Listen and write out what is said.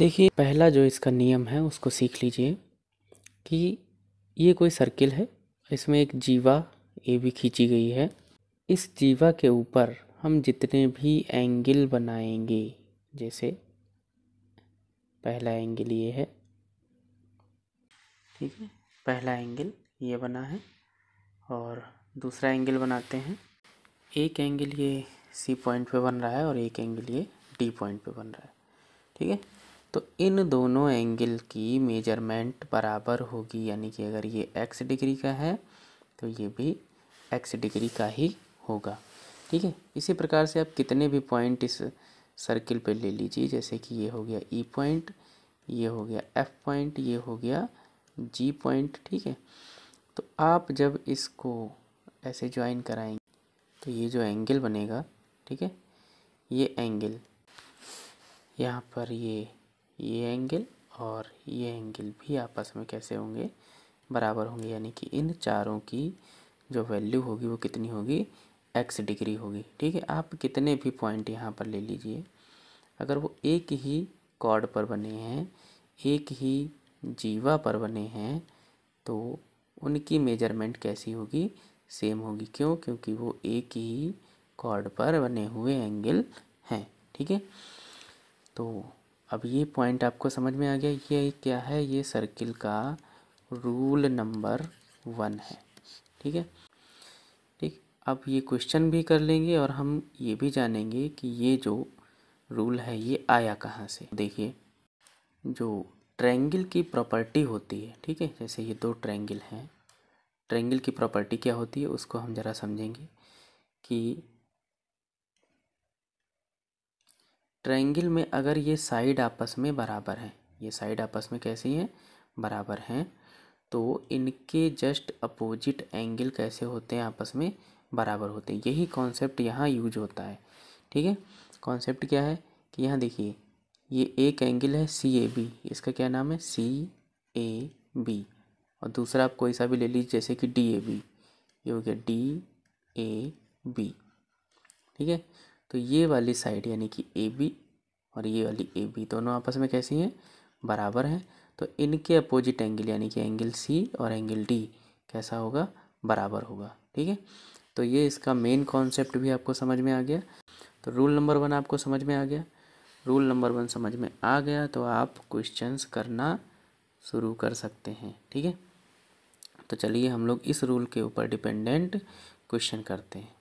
देखिए पहला जो इसका नियम है उसको सीख लीजिए कि ये कोई सर्किल है इसमें एक जीवा ए भी खींची गई है इस जीवा के ऊपर हम जितने भी एंगल बनाएंगे जैसे पहला एंगल ये है ठीक है पहला एंगल ये बना है और दूसरा एंगल बनाते हैं एक एंगल ये सी पॉइंट पे बन रहा है और एक एंगल ये डी पॉइंट पे बन रहा है ठीक है तो इन दोनों एंगल की मेजरमेंट बराबर होगी यानी कि अगर ये एक्स डिग्री का है तो ये भी एक्स डिग्री का ही होगा ठीक है इसी प्रकार से आप कितने भी पॉइंट इस सर्किल पे ले लीजिए जैसे कि ये हो गया ई e पॉइंट ये हो गया एफ पॉइंट ये हो गया जी पॉइंट ठीक है तो आप जब इसको ऐसे ज्वाइन कराएंगे तो ये जो एंगल बनेगा ठीक है ये एंगल यहाँ पर ये ये एंगल और ये एंगल भी आपस में कैसे होंगे बराबर होंगे यानी कि इन चारों की जो वैल्यू होगी वो कितनी होगी एक्स डिग्री होगी ठीक है आप कितने भी पॉइंट यहाँ पर ले लीजिए अगर वो एक ही कॉर्ड पर बने हैं एक ही जीवा पर बने हैं तो उनकी मेजरमेंट कैसी होगी सेम होगी क्यों क्योंकि वो एक ही कॉर्ड पर बने हुए एंगल हैं ठीक है तो अब ये पॉइंट आपको समझ में आ गया ये क्या है ये सर्किल का रूल नंबर वन है ठीक है ठीक अब ये क्वेश्चन भी कर लेंगे और हम ये भी जानेंगे कि ये जो रूल है ये आया कहाँ से देखिए जो ट्रैंगल की प्रॉपर्टी होती है ठीक है जैसे ये दो ट्रैंगल हैं ट्रैंगल की प्रॉपर्टी क्या होती है उसको हम ज़रा समझेंगे कि ट्रायंगल में अगर ये साइड आपस में बराबर हैं ये साइड आपस में कैसी हैं बराबर हैं तो इनके जस्ट अपोजिट एंगल कैसे होते हैं आपस में बराबर होते हैं यही कॉन्सेप्ट यहाँ यूज होता है ठीक है कॉन्सेप्ट क्या है कि यहाँ देखिए ये एक एंगल है सी ए बी इसका क्या नाम है सी ए बी और दूसरा आप कोई सा भी ले लीजिए जैसे कि डी ए बी ये हो गया डी ए बी ठीक है तो ये वाली साइड यानी कि ए बी और ये वाली ए बी दोनों आपस में कैसी हैं बराबर हैं तो इनके अपोजिट एंगल यानी कि एंगल सी और एंगल डी कैसा होगा बराबर होगा ठीक है तो ये इसका मेन कॉन्सेप्ट भी आपको समझ में आ गया तो रूल नंबर वन आपको समझ में आ गया रूल नंबर वन समझ में आ गया तो आप क्वेश्चंस करना शुरू कर सकते हैं ठीक है तो चलिए हम लोग इस रूल के ऊपर डिपेंडेंट क्वेश्चन करते हैं